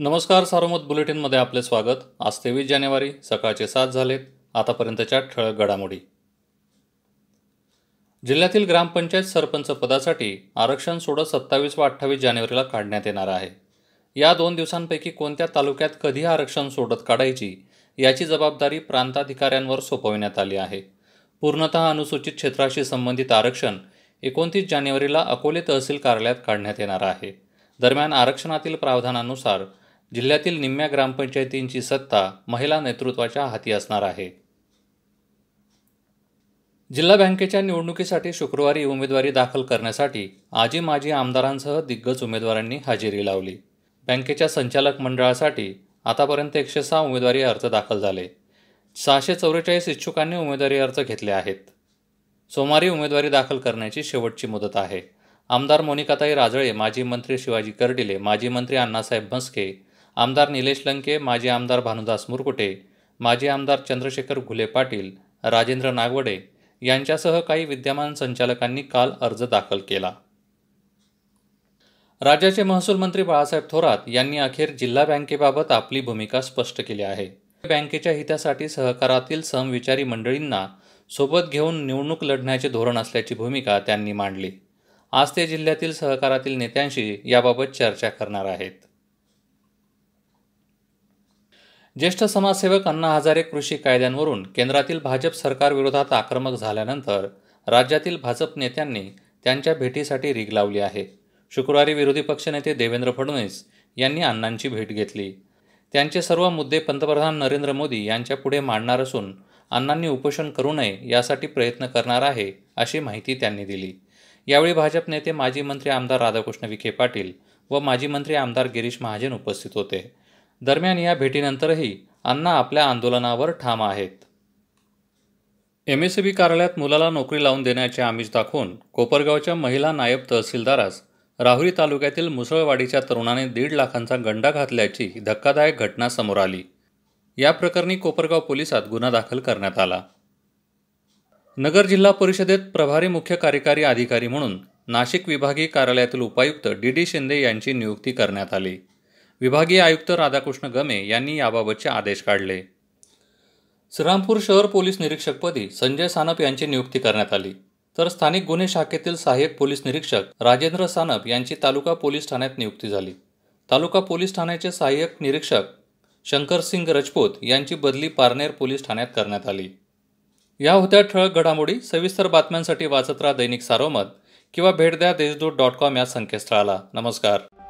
नमस्कार सार्वमत बुलेटिनमध्ये आपले स्वागत आज तेवीस जानेवारी सकाळचे सात झालेत आतापर्यंतच्या ठळक घडामोडी जिल्ह्यातील ग्रामपंचायत सरपंच पदासाठी आरक्षण सोडत सत्तावीस व अठ्ठावीस जानेवारीला काढण्यात येणार आहे या दोन दिवसांपैकी कोणत्या तालुक्यात कधी आरक्षण सोडत काढायची याची जबाबदारी प्रांताधिकाऱ्यांवर सोपविण्यात आली आहे पूर्णत अनुसूचित क्षेत्राशी संबंधित आरक्षण एकोणतीस जानेवारीला अकोले तहसील कार्यालयात काढण्यात येणार आहे दरम्यान आरक्षणातील प्रावधानानुसार जिल्ह्यातील निम्म्या ग्रामपंचायतींची सत्ता महिला नेतृत्वाच्या हाती असणार आहे जिल्हा बँकेच्या निवडणुकीसाठी शुक्रवारी उमेदवारी दाखल करण्यासाठी आजी माजी आमदारांसह दिग्गज उमेदवारांनी हजेरी लावली बँकेच्या संचालक मंडळासाठी आतापर्यंत एकशे सहा उमेदवारी अर्ज दाखल झाले सहाशे चौवेचाळीस इच्छुकांनी उमेदवारी अर्ज घेतले आहेत सोमवारी उमेदवारी दाखल करण्याची शेवटची मुदत आहे आमदार मोनिकाताई राजळे माजी मंत्री शिवाजी कर्डिले माजी मंत्री अण्णासाहेब भस्के आमदार निलेश लंके माजी आमदार भानुदास मुरकुटे माजी आमदार चंद्रशेखर घुले पाटील राजेंद्र नागवडे यांच्यासह काही विद्यमान संचालकांनी काल अर्ज दाखल केला राज्याचे महसूल मंत्री बाळासाहेब थोरात यांनी अखेर जिल्हा बँकेबाबत आपली भूमिका स्पष्ट केली आहे बँकेच्या हितासाठी सहकारातील समविचारी मंडळींना सोबत घेऊन निवडणूक लढण्याचे धोरण असल्याची भूमिका त्यांनी मांडली आज ते जिल्ह्यातील सहकारातील नेत्यांशी याबाबत चर्चा करणार आहेत ज्येष्ठ समाजसेवक अण्णा हजारे कृषी कायद्यांवरून केंद्रातील भाजप सरकारविरोधात आक्रमक झाल्यानंतर राज्यातील भाजप नेत्यांनी त्यांच्या भेटीसाठी रीग लावली आहे शुक्रवारी विरोधी पक्षनेते देवेंद्र फडणवीस यांनी अण्णांची भेट घेतली त्यांचे सर्व मुद्दे पंतप्रधान नरेंद्र मोदी यांच्यापुढे मांडणार असून अण्णांनी उपोषण करू नये यासाठी प्रयत्न करणार आहे अशी माहिती त्यांनी दिली यावेळी भाजप नेते माजी मंत्री आमदार राधाकृष्ण विखे पाटील व माजी मंत्री आमदार गिरीश महाजन उपस्थित होते दरम्यान या भेटीनंतरही अण्णा आपल्या आंदोलनावर ठाम आहेत एम एस बी कार्यालयात मुलाला नोकरी लावून देण्याचे आमिष दाखवून कोपरगावच्या महिला नायब तहसीलदारास राहुरी तालुक्यातील मुसळवाडीच्या तरुणाने दीड लाखांचा गंडा घातल्याची धक्कादायक घटना समोर आली या प्रकरणी कोपरगाव पोलिसात गुन्हा दाखल करण्यात आला नगर जिल्हा परिषदेत प्रभारी मुख्य कार्यकारी अधिकारी म्हणून नाशिक विभागीय कार्यालयातील उपायुक्त डी डी शिंदे यांची नियुक्ती करण्यात आली विभागीय आयुक्त राधाकृष्ण गमे यांनी याबाबतचे आदेश काढले श्रीरामपूर शहर पोलीस निरीक्षकपदी संजय सानप यांची नियुक्ती करण्यात आली तर स्थानिक गुन्हे शाखेतील सहाय्यक पोलीस निरीक्षक राजेंद्र सानप यांची तालुका पोलीस ठाण्यात नियुक्ती झाली तालुका पोलीस ठाण्याचे सहाय्यक निरीक्षक शंकरसिंग रजपूत यांची बदली पारनेर पोलीस ठाण्यात करण्यात आली या होत्या ठळक घडामोडी सविस्तर बातम्यांसाठी वाचत राहा दैनिक सारोमत किंवा भेट द्या देशदूत डॉट कॉम या संकेतस्थळाला नमस्कार